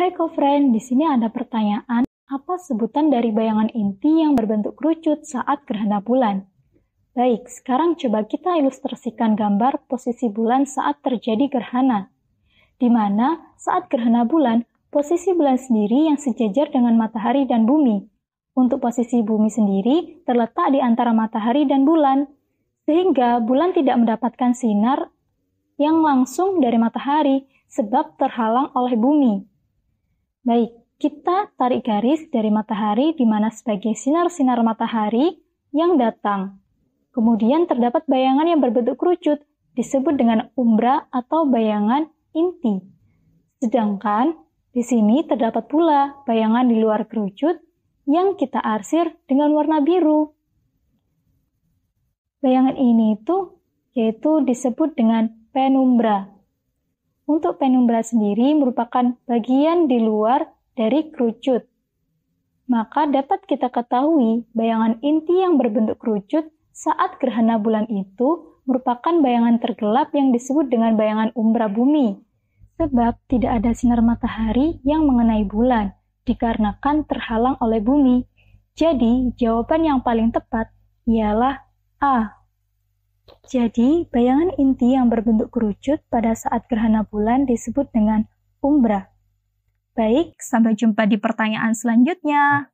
Hai co-friend, di sini ada pertanyaan, apa sebutan dari bayangan inti yang berbentuk kerucut saat gerhana bulan? Baik, sekarang coba kita ilustrasikan gambar posisi bulan saat terjadi gerhana. Di mana saat gerhana bulan, posisi bulan sendiri yang sejajar dengan matahari dan bumi. Untuk posisi bumi sendiri terletak di antara matahari dan bulan, sehingga bulan tidak mendapatkan sinar yang langsung dari matahari sebab terhalang oleh bumi. Baik, kita tarik garis dari matahari di mana sebagai sinar-sinar matahari yang datang. Kemudian terdapat bayangan yang berbentuk kerucut, disebut dengan umbra atau bayangan inti. Sedangkan di sini terdapat pula bayangan di luar kerucut yang kita arsir dengan warna biru. Bayangan ini itu yaitu disebut dengan penumbra untuk penumbra sendiri merupakan bagian di luar dari kerucut. Maka dapat kita ketahui bayangan inti yang berbentuk kerucut saat gerhana bulan itu merupakan bayangan tergelap yang disebut dengan bayangan umbra bumi. Sebab tidak ada sinar matahari yang mengenai bulan, dikarenakan terhalang oleh bumi. Jadi, jawaban yang paling tepat ialah A. Jadi, bayangan inti yang berbentuk kerucut pada saat gerhana bulan disebut dengan umbra. Baik, sampai jumpa di pertanyaan selanjutnya.